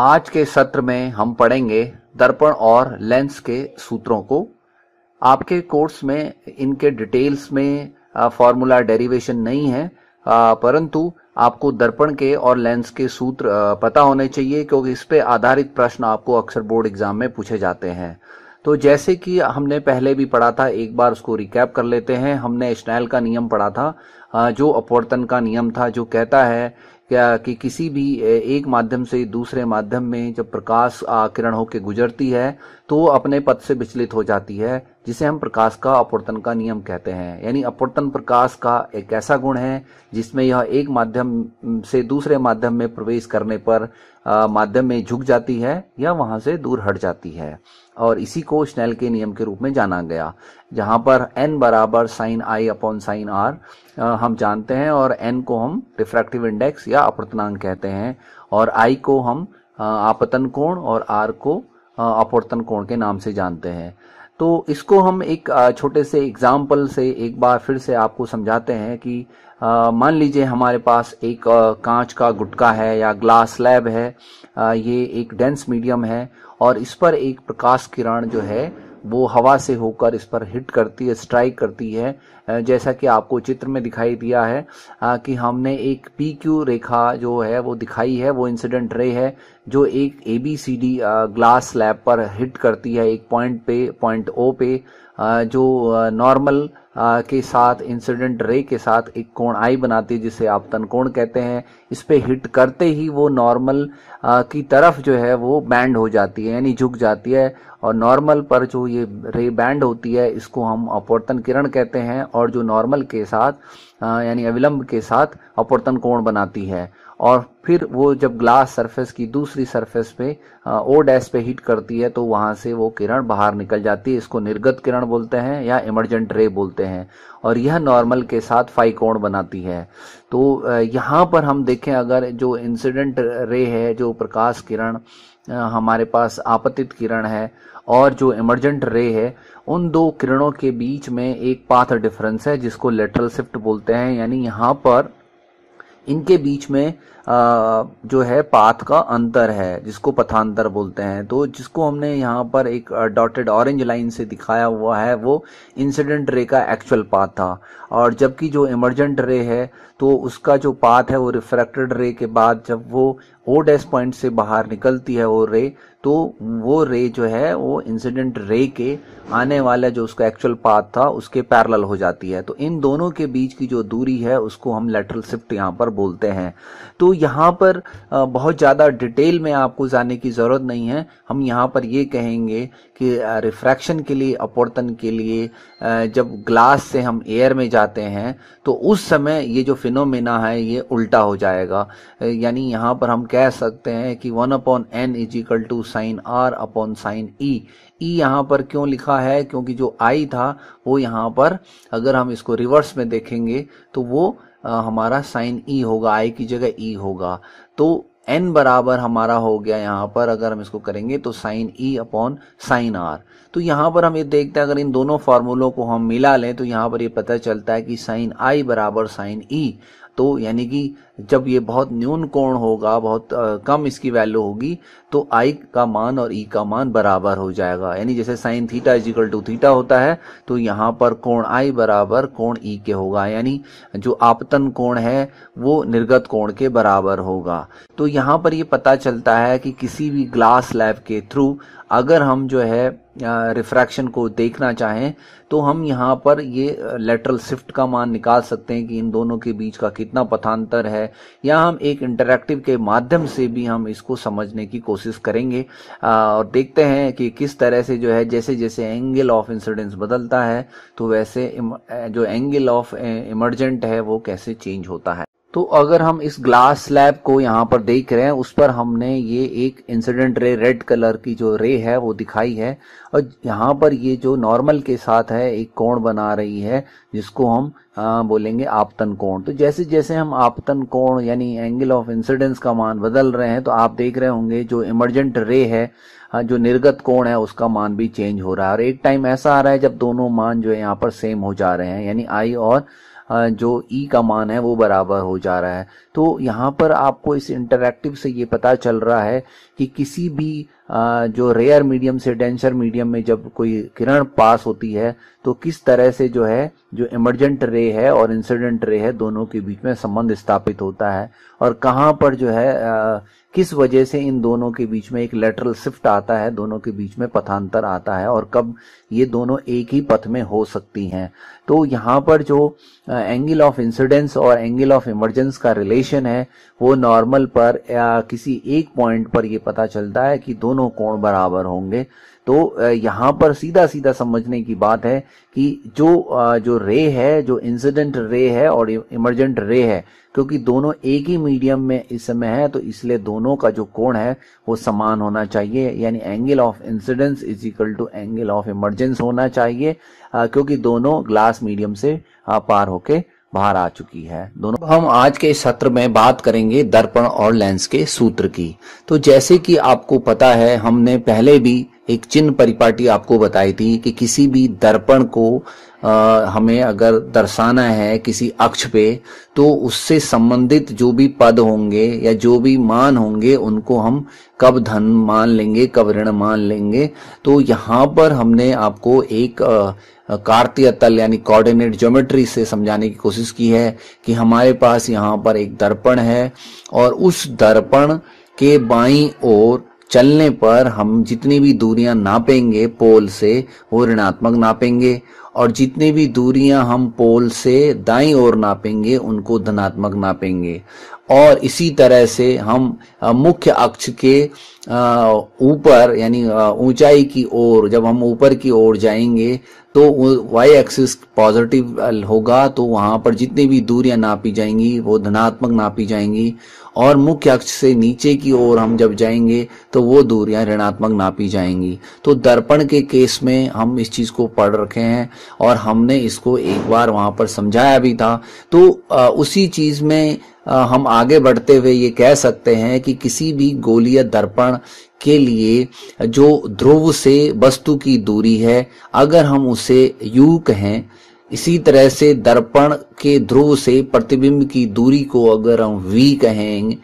आज के सत्र में हम पढ़ेंगे दर्पण और लेंस के सूत्रों को आपके कोर्स में इनके डिटेल्स में फॉर्मूला डेरिवेशन नहीं है परंतु आपको दर्पण के और लेंस के सूत्र पता होने चाहिए क्योंकि इस पर आधारित प्रश्न आपको अक्सर बोर्ड एग्जाम में पूछे जाते हैं तो जैसे कि हमने पहले भी पढ़ा था एक बार उसको रिकैप कर लेते हैं हमने स्नैल का नियम पढ़ा था जो अपवर्तन का नियम था जो कहता है क्या कि किसी भी एक माध्यम से दूसरे माध्यम में जब प्रकाश किरण होकर गुजरती है तो अपने पथ से विचलित हो जाती है जिसे हम प्रकाश का अपवर्तन का नियम कहते हैं यानी अपवर्तन प्रकाश का एक ऐसा गुण है जिसमें यह एक माध्यम से दूसरे माध्यम में प्रवेश करने पर आ, माध्यम में झुक जाती है या वहां से दूर हट जाती है और इसी को स्नेल के नियम के रूप में जाना गया जहां पर n बराबर sine i upon sine r हम जानते हैं और n को हम रिफ्रैक्टिव इंडेक्स या अपवर्तनांक कहते हैं और आई को हम आपतन कोण और आर को अपवर्तन कोण के नाम से जानते हैं तो इसको हम एक छोटे से एग्जाम्पल से एक बार फिर से आपको समझाते हैं कि मान लीजिए हमारे पास एक कांच का गुटका है या ग्लास स्लैब है आ, ये एक डेंस मीडियम है और इस पर एक प्रकाश किरण जो है वो हवा से होकर इस पर हिट करती है स्ट्राइक करती है जैसा कि आपको चित्र में दिखाई दिया है कि हमने एक पी क्यू रेखा जो है वो दिखाई है वो इंसिडेंट रे है जो एक A B C D glass slab पर हिट करती है एक पॉइंट पे पॉइंट ओ पे जो नॉर्मल के साथ इंसिडेंट रे के साथ एक कोण आई बनाती है जिसे आप कोण कहते हैं इस पे हिट करते ही वो नॉर्मल की तरफ जो है वो बैंड हो जाती है यानी झुक जाती है और नॉर्मल पर जो ये रे बैंड होती है इसको हम अपवर्तन किरण कहते हैं और और जो नॉर्मल के साथ यानी अविलंब के साथ अपवर्तन कोण बनाती है और फिर वो जब ग्लास सरफेस की दूसरी सरफेस पे ओ डैस पे हीट करती है तो वहां से वो किरण बाहर निकल जाती है इसको निर्गत किरण बोलते हैं या इमरजेंट रे बोलते हैं और यह नॉर्मल के साथ फाइकोण कोण बनाती है तो यहाँ पर हम देखें अगर जो इंसिडेंट रे है जो प्रकाश किरण हमारे पास आपतित किरण है और जो इमरजेंट रे है उन दो किरणों के बीच में एक पाथ डिफरेंस है जिसको लेटरल शिफ्ट बोलते हैं यानी यहाँ पर इनके बीच में आ, जो है पाथ का अंतर है जिसको पथांतर बोलते हैं तो जिसको हमने यहाँ पर एक डॉटेड ऑरेंज लाइन से दिखाया हुआ है वो इंसिडेंट रे का एक्चुअल पाथ था और जबकि जो इमरजेंट रे है तो उसका जो पाथ है वो रिफ्रैक्टेड रे के बाद जब वो ओ डैश पॉइंट से बाहर निकलती है वो रे तो वो रे जो है वो इंसिडेंट रे के आने वाला जो उसका एक्चुअल पाथ था उसके पैरल हो जाती है तो इन दोनों के बीच की जो दूरी है उसको हम लेटरल शिफ्ट यहाँ पर बोलते हैं तो यहाँ पर बहुत ज़्यादा डिटेल में आपको जाने की ज़रूरत नहीं है हम यहाँ पर ये कहेंगे कि रिफ्रैक्शन के लिए अपोर्तन के लिए जब ग्लास से हम एयर में जाते हैं तो उस समय ये जो फिनोमिना है ये उल्टा हो जाएगा यानी यहाँ पर हम कह कह सकते हैं कि one upon n is equal to sine r upon sine e e यहाँ पर क्यों लिखा है क्योंकि जो आई था वो यहाँ पर अगर हम इसको रिवर्स में देखेंगे तो वो आ, हमारा साइन ई होगा आई की जगह ई होगा तो एन बराबर हमारा हो गया यहाँ पर अगर हम इसको करेंगे तो sine e upon sine r तो यहाँ पर हम ये देखते हैं अगर इन दोनों फार्मूलों को हम मिला लें तो यहाँ पर ये पता चलता है कि साइन आई बराबर साइन ई तो यानी कि जब ये बहुत न्यून कोण होगा बहुत कम इसकी वैल्यू होगी तो आई का मान और ई e का मान बराबर हो जाएगा यानी जैसे sine theta is equal to theta होता है तो यहाँ पर कोण आई बराबर कोण ई e के होगा यानी जो आपतन कोण है वो निर्गत कोण के बराबर होगा तो यहाँ पर ये पता चलता है कि किसी भी ग्लास लैब के थ्रू अगर हम जो है रिफ्रैक्शन को देखना चाहें तो हम यहाँ पर ये लेटरल शिफ्ट का मान निकाल सकते हैं कि इन दोनों के बीच का कितना पथांतर है है या हम एक इंटरेक्टिव के माध्यम से भी हम इसको समझने की कोशिश करेंगे और देखते हैं कि किस तरह से जो है जैसे जैसे एंगल ऑफ इंसिडेंस बदलता है तो वैसे जो एंगल ऑफ इमरजेंट है वो कैसे चेंज होता है तो अगर हम इस ग्लास स्लैब को यहाँ पर देख रहे हैं उस पर हमने ये एक इंसिडेंट रे रेड कलर की जो रे है वो दिखाई है और यहाँ पर ये जो नॉर्मल के साथ है एक कोण बना रही है जिसको हम आ, बोलेंगे आपतन कोण तो जैसे जैसे हम आपतन कोण यानी एंगल ऑफ इंसिडेंस का मान बदल रहे हैं तो आप देख रहे होंगे जो इमरजेंट रे है जो निर्गत कोण है उसका मान भी चेंज हो रहा है और एक टाइम ऐसा आ रहा है जब दोनों मान जो है यहाँ पर सेम हो जा रहे हैं यानी आई और हाँ, जो ई e का मान है वो बराबर हो जा रहा है तो यहाँ पर आपको इस इंटरैक्टिव से ये पता चल रहा है कि किसी भी जो रेयर मीडियम से डेंसर मीडियम में जब कोई किरण पास होती है तो किस तरह से जो है जो इमरजेंट रे है और इंसिडेंट रे है दोनों के बीच में संबंध स्थापित होता है और कहाँ पर जो है किस वजह से इन दोनों के बीच में एक लेटरल शिफ्ट आता है दोनों के बीच में पथांतर आता है और कब ये दोनों एक ही पथ में हो सकती हैं तो यहाँ पर जो एंगल ऑफ इंसिडेंस और एंगल ऑफ इमरजेंस का रिलेशन है वो नॉर्मल पर या किसी एक पॉइंट पर ये पता चलता है कि दोनों कोण बराबर होंगे तो यहां पर सीधा सीधा समझने की बात है कि जो जो रे है जो इंसिडेंट रे है और इमरजेंट रे है क्योंकि दोनों एक ही मीडियम में इस समय है तो इसलिए दोनों का जो कोण है वो समान होना चाहिए यानी angle of incidence is equal to angle of emergence होना चाहिए क्योंकि दोनों ग्लास मीडियम से पार होके बाहर आ चुकी है दोनों हम आज के सत्र में बात करेंगे दर्पण और लेंस के सूत्र की तो जैसे कि आपको पता है हमने पहले भी एक चिन्ह परिपाटी आपको बताई थी कि किसी भी दर्पण को आ, हमें अगर दर्शाना है किसी अक्ष पे तो उससे संबंधित जो भी पद होंगे या जो भी मान होंगे उनको हम कब धन मान लेंगे कब ऋण मान लेंगे तो यहाँ पर हमने आपको एक आ, कार्तीय तल यानी कोऑर्डिनेट ज्योमेट्री से समझाने की कोशिश की है कि हमारे पास यहाँ पर एक दर्पण है और उस दर्पण के बाई और चलने पर हम जितनी भी दूरियां नापेंगे पोल से वो ऋणात्मक नापेंगे और जितनी भी दूरियां हम पोल से दाई ओर नापेंगे उनको धनात्मक नापेंगे और इसी तरह से हम मुख्य अक्ष के ऊपर यानी ऊंचाई की ओर जब हम ऊपर की ओर जाएंगे तो वाई एक्सिस पॉजिटिव होगा तो वहां पर जितनी भी दूरियां नापी जाएंगी वो धनात्मक नापी जाएंगी और मुख्य अक्ष से नीचे की ओर हम जब जाएंगे तो वो दूरियां ऋणात्मक नापी जाएंगी तो दर्पण के केस में हम इस चीज को पढ़ रखे हैं और हमने इसको एक बार वहां पर समझाया भी था तो उसी चीज में हम आगे बढ़ते हुए ये कह सकते हैं कि किसी भी गोलीय दर्पण के लिए जो ध्रुव से वस्तु की दूरी है अगर हम उसे यू कहें इसी तरह से दर्पण के ध्रुव से प्रतिबिंब की दूरी को अगर हम v कहेंगे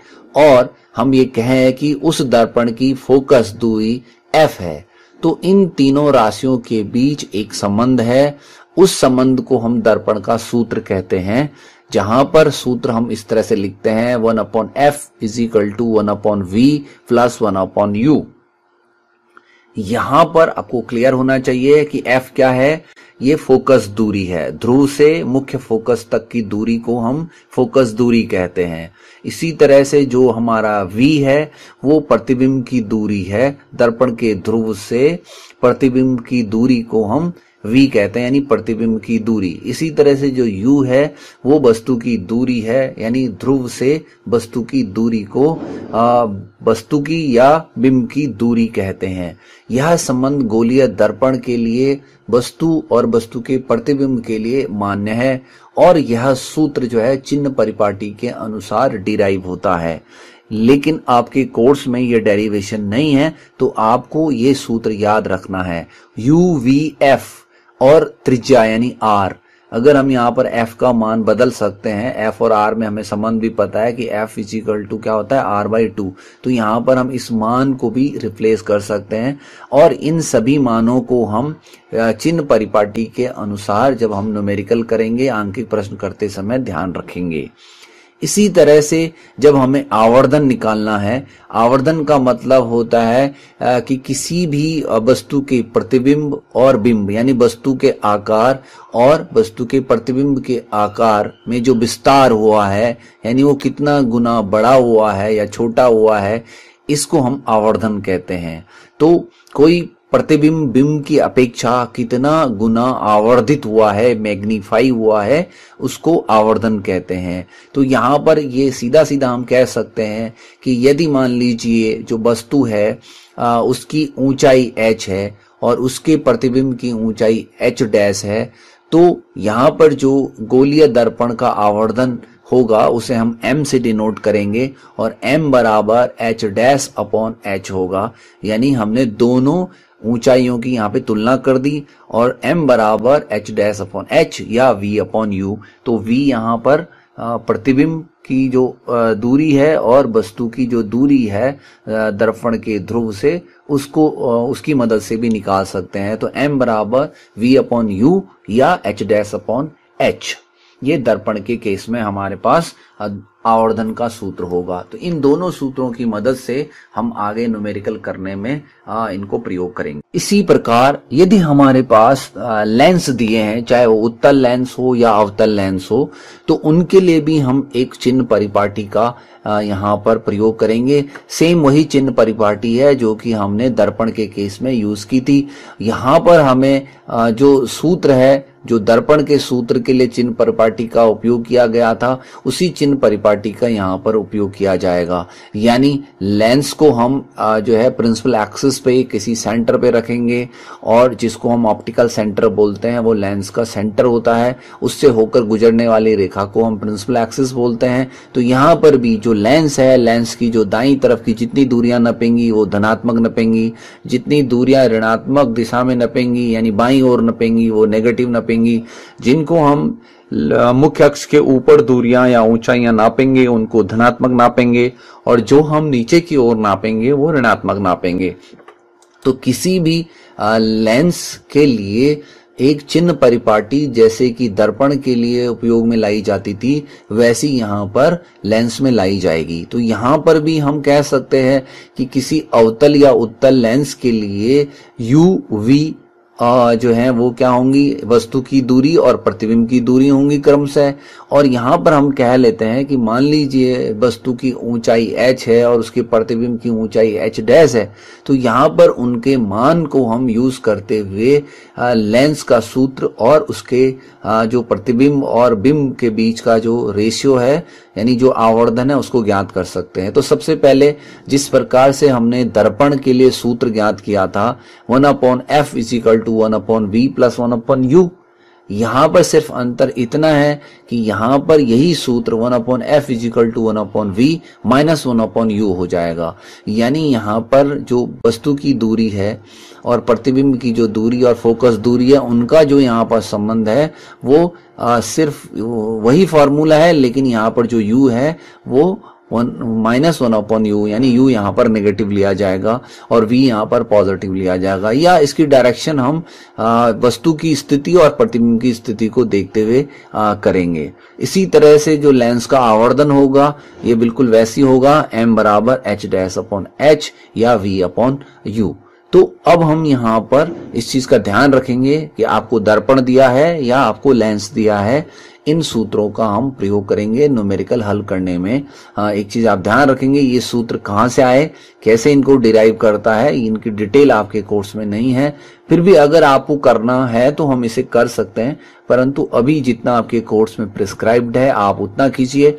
और हम ये कहें कि उस दर्पण की फोकस दूरी f है तो इन तीनों राशियों के बीच एक संबंध है उस संबंध को हम दर्पण का सूत्र कहते हैं जहां पर सूत्र हम इस तरह से लिखते हैं one upon f is equal to one upon v plus one upon u यहां पर आपको क्लियर होना चाहिए कि एफ क्या है ये फोकस दूरी है ध्रुव से मुख्य फोकस तक की दूरी को हम फोकस दूरी कहते हैं इसी तरह से जो हमारा v है वो प्रतिबिंब की दूरी है दर्पण के ध्रुव से प्रतिबिंब की दूरी को हम वी कहते हैं यानी प्रतिबिंब की दूरी इसी तरह से जो यू है वो वस्तु की दूरी है यानी ध्रुव से वस्तु की दूरी को वस्तु की या बिंब की दूरी कहते हैं यह संबंध गोलीय दर्पण के लिए वस्तु और वस्तु के प्रतिबिंब के लिए मान्य है और यह सूत्र जो है चिन्ह परिपाटी के अनुसार डिराइव होता है लेकिन आपके कोर्स में यह डेरिवेशन नहीं है तो आपको ये सूत्र याद रखना है यू वी एफ और त्रिज्या यानी आर अगर हम यहाँ पर एफ का मान बदल सकते हैं एफ और आर में हमें संबंध भी पता है कि एफ इजिकल टू क्या होता है आर बाई टू तो यहाँ पर हम इस मान को भी रिप्लेस कर सकते हैं और इन सभी मानों को हम चिन्ह परिपाटी के अनुसार जब हम न्यूमेरिकल करेंगे आंकिक प्रश्न करते समय ध्यान रखेंगे इसी तरह से जब हमें आवर्धन निकालना है आवर्धन का मतलब होता है कि किसी भी वस्तु के प्रतिबिंब और बिंब यानी वस्तु के आकार और वस्तु के प्रतिबिंब के आकार में जो विस्तार हुआ है यानी वो कितना गुना बड़ा हुआ है या छोटा हुआ है इसको हम आवर्धन कहते हैं तो कोई प्रतिबिंब बिंब की अपेक्षा कितना गुना आवर्धित हुआ है मैग्नीफाई हुआ है उसको आवर्धन कहते हैं तो यहाँ पर ये सीधा सीधा हम कह सकते हैं कि यदि मान लीजिए जो वस्तु है आ, उसकी ऊंचाई एच है और उसके प्रतिबिंब की ऊंचाई एच डैश है तो यहाँ पर जो गोलीय दर्पण का आवर्धन होगा उसे हम m से डिनोट करेंगे और m बराबर एच डैश अपॉन एच होगा यानी हमने दोनों ऊंचाइयों की यहाँ पे तुलना कर दी और m बराबर एच डैश अपॉन एच या v अपॉन यू तो v यहाँ पर प्रतिबिंब की जो दूरी है और वस्तु की जो दूरी है दर्पण के ध्रुव से उसको उसकी मदद से भी निकाल सकते हैं तो m बराबर v अपॉन यू या h डैश अपॉन एच ये दर्पण के केस में हमारे पास आवर्धन का सूत्र होगा तो इन दोनों सूत्रों की मदद से हम आगे न्यूमेरिकल करने में आ, इनको प्रयोग करेंगे इसी प्रकार यदि हमारे पास आ, लेंस दिए हैं चाहे वो उत्तल लेंस हो या अवतल लेंस हो तो उनके लिए भी हम एक चिन्ह परिपाटी का आ, यहाँ पर प्रयोग करेंगे सेम वही चिन्ह परिपाटी है जो कि हमने दर्पण के केस में यूज की थी यहाँ पर हमें आ, जो सूत्र है जो दर्पण के सूत्र के लिए चिन्ह परिपाटी का उपयोग किया गया था उसी चिन्ह परिपाटी का यहाँ पर उपयोग किया जाएगा यानी लेंस को हम जो है प्रिंसिपल एक्सिस पे किसी सेंटर पे रखेंगे और जिसको हम ऑप्टिकल सेंटर बोलते हैं वो लेंस का सेंटर होता है उससे होकर गुजरने वाली रेखा को हम प्रिंसिपल एक्सिस बोलते हैं तो यहाँ पर भी जो लेंस है लेंस की जो दाई तरफ की जितनी दूरियां नपेंगी वो धनात्मक नपेंगी जितनी दूरियां ऋणात्मक दिशा में नपेंगी यानी बाई और नपेंगी वो नेगेटिव नपेंगी नापेंगी जिनको हम मुख्य अक्ष के ऊपर दूरियां या ऊंचाइयां नापेंगे उनको धनात्मक नापेंगे और जो हम नीचे की ओर नापेंगे वो ऋणात्मक नापेंगे तो किसी भी लेंस के लिए एक चिन्ह परिपाटी जैसे कि दर्पण के लिए उपयोग में लाई जाती थी वैसी यहां पर लेंस में लाई जाएगी तो यहां पर भी हम कह सकते हैं कि किसी अवतल या उत्तल लेंस के लिए यू वी जो है वो क्या होंगी वस्तु की दूरी और प्रतिबिंब की दूरी होंगी क्रम से और यहाँ पर हम कह लेते हैं कि मान लीजिए वस्तु की ऊंचाई h है और उसके प्रतिबिंब की ऊंचाई h डैश है तो यहाँ पर उनके मान को हम यूज करते हुए लेंस का सूत्र और उसके जो प्रतिबिंब और बिंब के बीच का जो रेशियो है यानी जो आवर्धन है उसको ज्ञात कर सकते हैं तो सबसे पहले जिस प्रकार से हमने दर्पण के लिए सूत्र ज्ञात किया था one upon f is equal to one upon v plus one upon u यहां पर सिर्फ अंतर इतना है कि यहां पर यही सूत्र one upon f is equal to one upon v minus one upon u हो जाएगा यानी यहां पर जो वस्तु की दूरी है और प्रतिबिंब की जो दूरी और फोकस दूरी है उनका जो यहाँ पर संबंध है वो आ, सिर्फ वही फॉर्मूला है लेकिन यहाँ पर जो यू है वो one minus one upon u यानी यू यहाँ पर नेगेटिव लिया जाएगा और वी यहाँ पर पॉजिटिव लिया जाएगा या इसकी डायरेक्शन हम वस्तु की स्थिति और प्रतिबिंब की स्थिति को देखते हुए करेंगे इसी तरह से जो लेंस का आवर्धन होगा ये बिल्कुल वैसी होगा एम बराबर एच डैश अपॉन एच या वी अपॉन यू तो अब हम यहां पर इस चीज का ध्यान रखेंगे कि आपको दर्पण दिया है या आपको लेंस दिया है इन सूत्रों का हम प्रयोग करेंगे न्यूमेरिकल हल करने में आ, हाँ, एक चीज आप ध्यान रखेंगे ये सूत्र कहाँ से आए कैसे इनको डिराइव करता है इनकी डिटेल आपके कोर्स में नहीं है फिर भी अगर आपको करना है तो हम इसे कर सकते हैं परंतु अभी जितना आपके कोर्स में प्रिस्क्राइब्ड है आप उतना कीजिए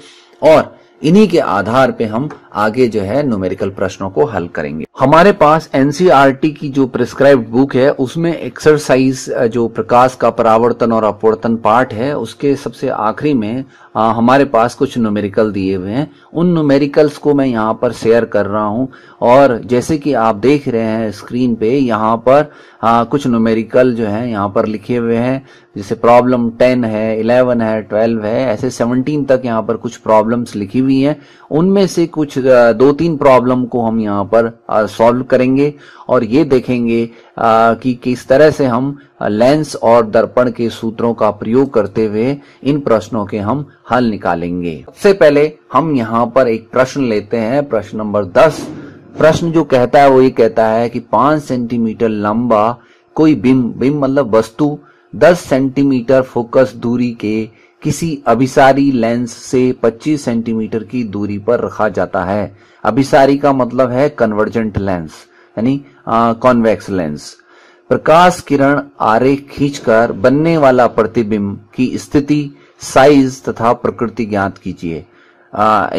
और इन्हीं के आधार पे हम आगे जो है न्यूमेरिकल प्रश्नों को हल करेंगे हमारे पास एनसीआरटी e की जो प्रिस्क्राइब बुक है उसमें एक्सरसाइज जो प्रकाश का परावर्तन और अपवर्तन पार्ट है उसके सबसे आखिरी में आ, हमारे पास कुछ न्यूमेरिकल दिए हुए हैं उन न्यूमेरिकल्स को मैं यहाँ पर शेयर कर रहा हूँ और जैसे कि आप देख रहे हैं स्क्रीन पे यहाँ पर आ, कुछ न्यूमेरिकल जो है यहाँ पर लिखे हुए हैं जैसे प्रॉब्लम टेन है इलेवन है ट्वेल्व है ऐसे सेवनटीन तक यहाँ पर कुछ प्रॉब्लम्स लिखी हुई हैं उनमें से कुछ दो तीन प्रॉब्लम को हम यहाँ पर सॉल्व करेंगे और ये देखेंगे कि किस तरह से हम लेंस और दर्पण के सूत्रों का प्रयोग करते हुए इन प्रश्नों के हम हल निकालेंगे सबसे पहले हम यहाँ पर एक प्रश्न लेते हैं प्रश्न नंबर दस प्रश्न जो कहता है वो ये कहता है कि पांच सेंटीमीटर लंबा कोई बिम बिम मतलब वस्तु दस सेंटीमीटर फोकस दूरी के किसी अभिसारी लेंस से 25 सेंटीमीटर की दूरी पर रखा जाता है अभिसारी का मतलब है कन्वर्जेंट लेंस यानी कॉन्वेक्स लेंस प्रकाश किरण आरेख खींचकर बनने वाला प्रतिबिंब की स्थिति साइज तथा प्रकृति ज्ञात कीजिए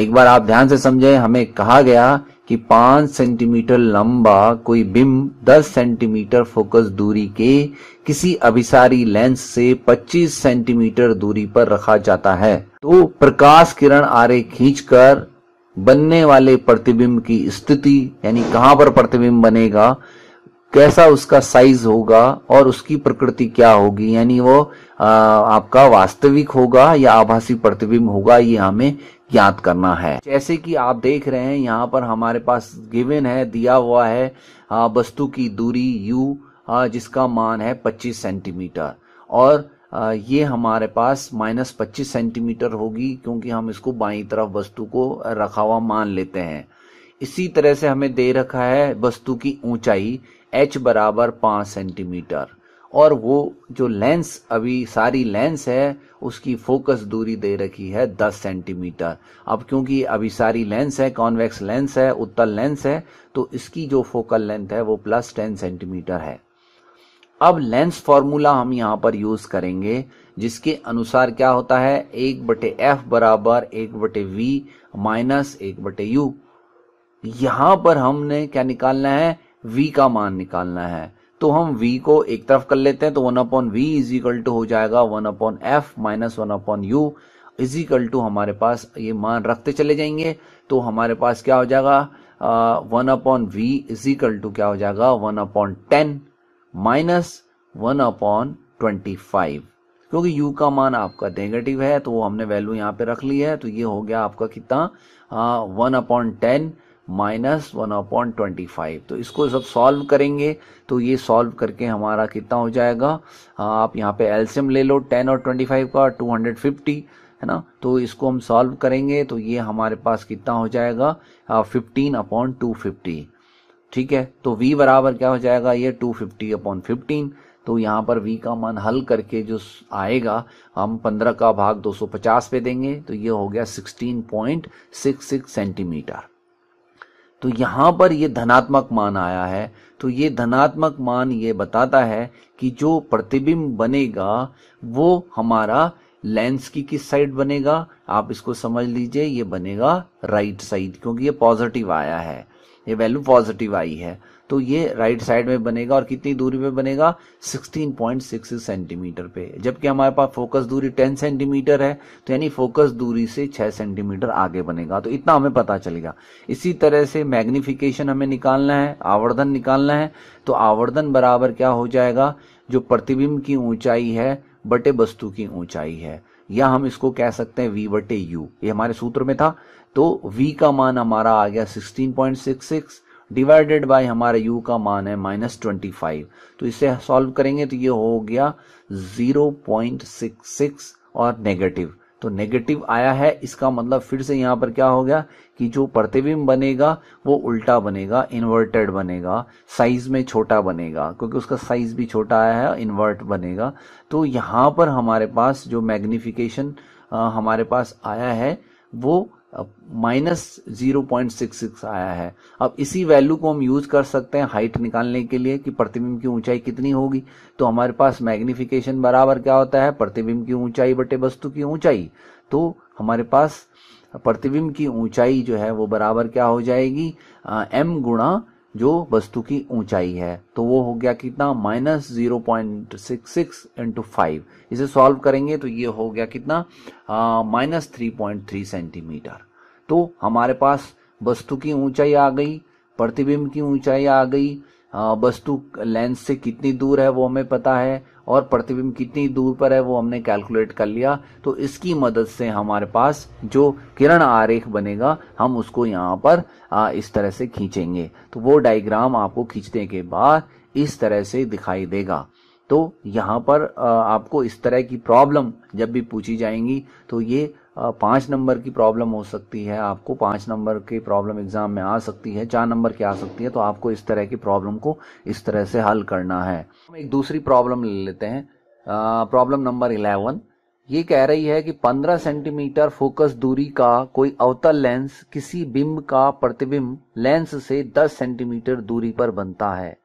एक बार आप ध्यान से समझें हमें कहा गया कि पांच सेंटीमीटर लंबा कोई बिंब दस सेंटीमीटर फोकस दूरी के किसी अभिसारी लेंस से पच्चीस सेंटीमीटर दूरी पर रखा जाता है तो प्रकाश किरण आरे खींचकर बनने वाले प्रतिबिंब की स्थिति यानी कहां पर प्रतिबिंब बनेगा कैसा उसका साइज होगा और उसकी प्रकृति क्या होगी यानी वो आ, आपका वास्तविक होगा या आभासी प्रतिबिंब होगा ये हमें ज्ञात करना है जैसे कि आप देख रहे हैं यहाँ पर हमारे पास गिवन है दिया हुआ है वस्तु की दूरी u जिसका मान है 25 सेंटीमीटर और ये हमारे पास माइनस पच्चीस सेंटीमीटर होगी क्योंकि हम इसको बाई तरफ वस्तु को रखा हुआ मान लेते हैं इसी तरह से हमें दे रखा है वस्तु की ऊंचाई h बराबर पांच सेंटीमीटर और वो जो लेंस अभी सारी लेंस है उसकी फोकस दूरी दे रखी है 10 सेंटीमीटर अब क्योंकि अभी सारी लेंस है कॉन्वेक्स लेंस है उत्तल लेंस है तो इसकी जो फोकल लेंथ है वो प्लस टेन सेंटीमीटर है अब लेंस फॉर्मूला हम यहां पर यूज करेंगे जिसके अनुसार क्या होता है एक बटे एफ बराबर एक बटे वी माइनस एक बटे यू यहां पर हमने क्या निकालना है वी का मान निकालना है तो हम v को एक तरफ कर लेते हैं तो one upon v is equal to हो जाएगा one upon f minus one upon u is equal to हमारे पास ये मान रखते चले जाएंगे तो हमारे पास क्या हो जाएगा one upon v is equal to क्या हो जाएगा one upon ten minus one upon twenty five क्योंकि u का मान आपका नेगेटिव है तो वो हमने वैल्यू यहाँ पे रख ली है तो ये हो गया आपका कितना one upon ten minus one upon twenty five तो इसको सब सॉल्व करेंगे तो ये सॉल्व करके हमारा कितना हो जाएगा हाँ, आप यहाँ पे एल्सियम ले लो टेन और ट्वेंटी फाइव का टू हंड्रेड फिफ्टी है ना तो इसको हम सॉल्व करेंगे तो ये हमारे पास कितना हो जाएगा हाँ, फिफ्टीन अपॉन टू फिफ्टी ठीक है तो v बराबर क्या हो जाएगा ये टू फिफ्टी अपॉन फिफ्टीन तो यहाँ पर v का मान हल करके जो आएगा हम पंद्रह का भाग दो सौ पचास पे देंगे तो ये हो गया sixteen point six six centimeter तो यहां पर यह धनात्मक मान आया है तो ये धनात्मक मान ये बताता है कि जो प्रतिबिंब बनेगा वो हमारा लेंस की किस साइड बनेगा आप इसको समझ लीजिए ये बनेगा राइट साइड क्योंकि ये पॉजिटिव आया है ये वैल्यू पॉजिटिव आई है तो ये राइट साइड में बनेगा और कितनी दूरी पे बनेगा 16.6 सेंटीमीटर पे जबकि हमारे पास फोकस दूरी 10 सेंटीमीटर है तो यानी फोकस दूरी से 6 सेंटीमीटर आगे बनेगा तो इतना हमें पता चलेगा इसी तरह से मैग्निफिकेशन हमें निकालना है आवर्धन निकालना है तो आवर्धन बराबर क्या हो जाएगा जो प्रतिबिंब की ऊंचाई है बटे वस्तु की ऊंचाई है या हम इसको कह सकते हैं वी बटे यू ये हमारे सूत्र में था तो v का मान हमारा आ गया 16.66 डिवाइडेड बाय हमारा यू का मान है माइनस ट्वेंटी फाइव तो इसे सॉल्व करेंगे तो ये हो गया जीरो पॉइंट सिक्स सिक्स और नेगेटिव तो नेगेटिव आया है इसका मतलब फिर से यहां पर क्या हो गया कि जो प्रतिबिंब बनेगा वो उल्टा बनेगा इन्वर्टेड बनेगा साइज में छोटा बनेगा क्योंकि उसका साइज भी छोटा आया है इन्वर्ट बनेगा तो यहाँ पर हमारे पास जो मैग्निफिकेशन हमारे पास आया है वो minus zero point six six आया है अब इसी वैल्यू को हम यूज कर सकते हैं हाइट निकालने के लिए कि प्रतिबिंब की ऊंचाई कितनी होगी तो हमारे पास मैग्निफिकेशन बराबर क्या होता है प्रतिबिंब की ऊंचाई बटे वस्तु की ऊंचाई तो हमारे पास प्रतिबिंब की ऊंचाई जो है वो बराबर क्या हो जाएगी एम गुणा जो वस्तु की ऊंचाई है तो वो हो गया कितना minus zero point six six into five इसे सॉल्व करेंगे तो ये हो गया कितना minus three point three centimeter तो हमारे पास वस्तु की ऊंचाई आ गई प्रतिबिंब की ऊंचाई आ गई वस्तु लेंस से कितनी दूर है वो हमें पता है और प्रतिबिंब कितनी दूर पर है वो हमने कैलकुलेट कर लिया तो इसकी मदद से हमारे पास जो किरण आरेख बनेगा हम उसको यहाँ पर इस तरह से खींचेंगे तो वो डायग्राम आपको खींचने के बाद इस तरह से दिखाई देगा तो यहाँ पर आपको इस तरह की प्रॉब्लम जब भी पूछी जाएंगी तो ये पाँच नंबर की प्रॉब्लम हो सकती है आपको पाँच नंबर की प्रॉब्लम एग्ज़ाम में आ सकती है चार नंबर की आ सकती है तो आपको इस तरह की प्रॉब्लम को इस तरह से हल करना है हम एक दूसरी प्रॉब्लम ले लेते हैं प्रॉब्लम नंबर इलेवन ये कह रही है कि 15 सेंटीमीटर फोकस दूरी का कोई अवतल लेंस किसी बिंब का प्रतिबिंब लेंस से 10 सेंटीमीटर दूरी पर बनता है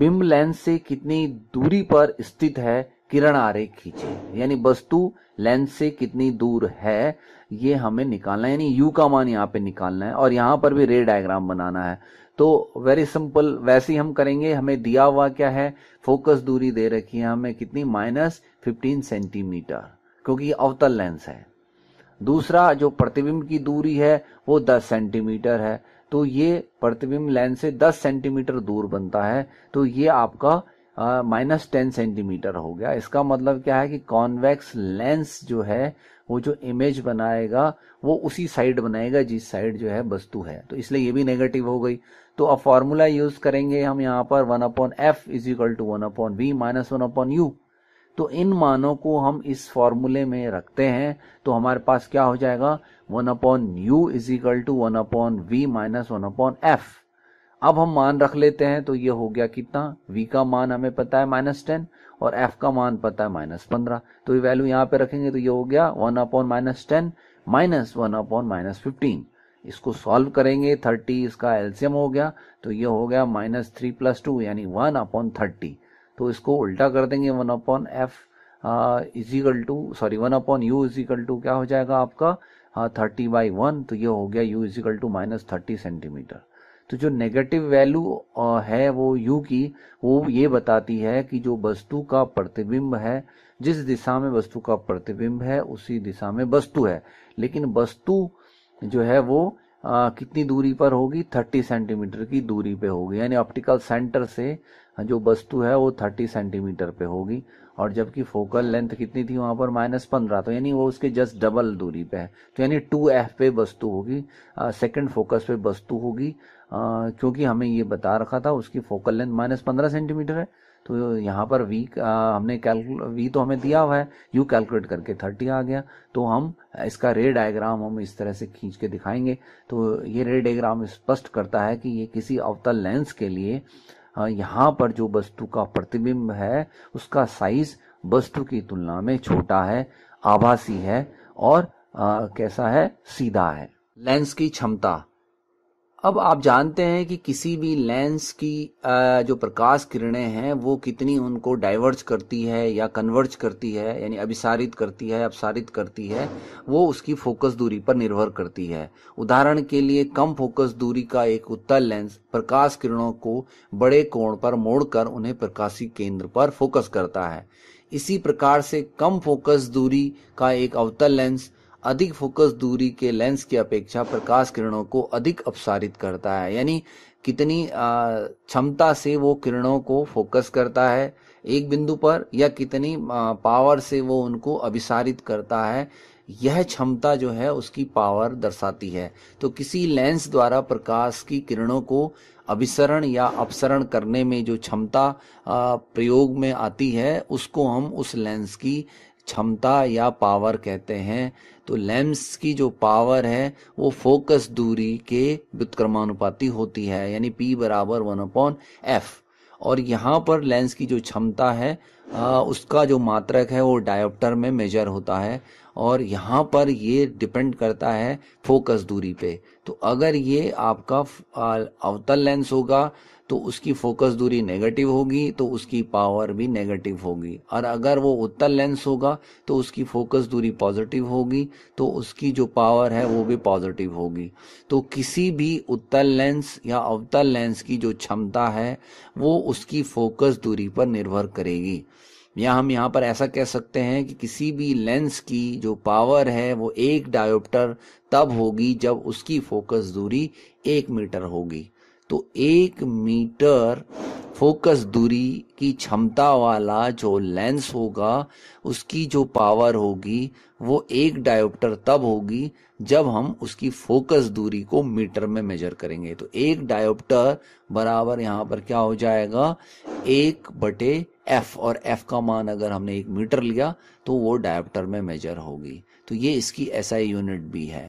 बिंब लेंस से कितनी दूरी पर स्थित है किरण आरे खींचे यानी वस्तु लेंस से कितनी दूर है ये हमें निकालना है यानी यू का मान यहाँ पे निकालना है और यहां पर भी रे डायग्राम बनाना है तो वेरी सिंपल वैसे ही हम करेंगे हमें दिया हुआ क्या है फोकस दूरी दे रखी है हमें कितनी माइनस फिफ्टीन सेंटीमीटर क्योंकि अवतल लेंस है दूसरा जो प्रतिबिंब की दूरी है वो दस सेंटीमीटर है तो ये प्रतिबिंब लेंस से दस सेंटीमीटर दूर बनता है तो ये आपका माइनस टेन सेंटीमीटर हो गया इसका मतलब क्या है कि कॉन्वेक्स लेंस जो है वो जो इमेज बनाएगा वो उसी साइड बनाएगा जिस साइड जो है वस्तु है तो इसलिए ये भी नेगेटिव हो गई तो अब फॉर्मूला यूज करेंगे हम यहाँ पर one upon f is equal to one upon v minus one upon u तो इन मानों को हम इस फॉर्मूले में रखते हैं तो हमारे पास क्या हो जाएगा one upon u is equal to one upon v minus one upon f अब हम मान रख लेते हैं तो ये हो गया कितना v का मान हमें पता है माइनस टेन और f का मान पता है माइनस पंद्रह तो ये वैल्यू यहाँ पे रखेंगे तो ये हो गया one upon minus ten minus one upon minus fifteen इसको सॉल्व करेंगे थर्टी इसका एल्सियम हो गया तो ये हो गया माइनस थ्री प्लस टू यानी वन अपॉन थर्टी तो इसको उल्टा कर देंगे one upon f is equal to sorry one upon u is equal to क्या हो जाएगा आपका थर्टी बाई वन तो ये हो गया u is equal to minus thirty centimeter तो जो नेगेटिव वैल्यू है वो यू की वो ये बताती है कि जो वस्तु का प्रतिबिंब है जिस दिशा में वस्तु का प्रतिबिंब है उसी दिशा में वस्तु है लेकिन वस्तु जो है वो आ, कितनी दूरी पर होगी 30 सेंटीमीटर की दूरी पे होगी यानी ऑप्टिकल सेंटर से जो वस्तु है वो 30 सेंटीमीटर पे होगी और जबकि फोकल लेंथ कितनी थी वहां पर माइनस पंद्रह तो यानी वो उसके जस्ट डबल दूरी पे है तो यानी टू एफ पे वस्तु होगी सेकंड फोकस पे वस्तु होगी क्योंकि हमें ये बता रखा था उसकी फोकल लेंथ माइनस पंद्रह सेंटीमीटर है तो यहाँ पर वी हमने कैलकुल वी तो हमें दिया हुआ है यू कैलकुलेट करके थर्टी आ गया तो हम इसका रे डायग्राम हम इस तरह से खींच के दिखाएंगे तो ये रे डायग्राम स्पष्ट करता है कि ये किसी अवतल लेंस के लिए यहाँ पर जो वस्तु का प्रतिबिंब है उसका साइज वस्तु की तुलना में छोटा है आभासी है और आ, कैसा है सीधा है लेंस की क्षमता अब आप जानते हैं कि किसी भी लेंस की जो प्रकाश किरणें हैं वो कितनी उनको डाइवर्ज करती है या कन्वर्ज करती है यानी अभिसारित करती है अपसारित करती है वो उसकी फोकस दूरी पर निर्भर करती है उदाहरण के लिए कम फोकस दूरी का एक उत्तल लेंस प्रकाश किरणों को बड़े कोण पर मोड़कर उन्हें प्रकाशी केंद्र पर फोकस करता है इसी प्रकार से कम फोकस दूरी का एक अवतल लेंस अधिक फोकस दूरी के लेंस की अपेक्षा प्रकाश किरणों को अधिक अपसारित करता है यानी कितनी क्षमता से वो किरणों को फोकस करता है एक बिंदु पर या कितनी पावर से वो उनको अभिसारित करता है यह क्षमता जो है उसकी पावर दर्शाती है तो किसी लेंस द्वारा प्रकाश की किरणों को अभिसरण या अपसरण करने में जो क्षमता प्रयोग में आती है उसको हम उस लेंस की क्षमता या पावर कहते हैं तो लेंस की जो पावर है वो फोकस दूरी के व्युत्क्रमानुपाती होती है यानी पी बराबर वन अपॉन एफ और यहाँ पर लेंस की जो क्षमता है आ, उसका जो मात्रक है वो डायोप्टर में मेजर होता है और यहाँ पर ये डिपेंड करता है फोकस दूरी पे तो अगर ये आपका अवतल लेंस होगा तो उसकी फोकस दूरी नेगेटिव होगी तो उसकी पावर भी नेगेटिव होगी और अगर वो उत्तल लेंस होगा तो उसकी फोकस दूरी पॉजिटिव होगी तो उसकी जो पावर है वो भी पॉजिटिव होगी तो किसी भी उत्तल लेंस या अवतल लेंस की जो क्षमता है वो उसकी फोकस दूरी पर निर्भर करेगी या हम यहाँ पर ऐसा कह सकते हैं कि किसी भी लेंस की जो पावर है वो एक डायोप्टर तब होगी जब उसकी फोकस दूरी एक मीटर होगी तो एक मीटर फोकस दूरी की क्षमता वाला जो लेंस होगा उसकी जो पावर होगी वो एक डायोप्टर तब होगी जब हम उसकी फोकस दूरी को मीटर में मेजर करेंगे तो एक डायोप्टर बराबर यहां पर क्या हो जाएगा एक बटे एफ और एफ का मान अगर हमने एक मीटर लिया तो वो डायोप्टर में मेजर होगी तो ये इसकी एसआई यूनिट भी है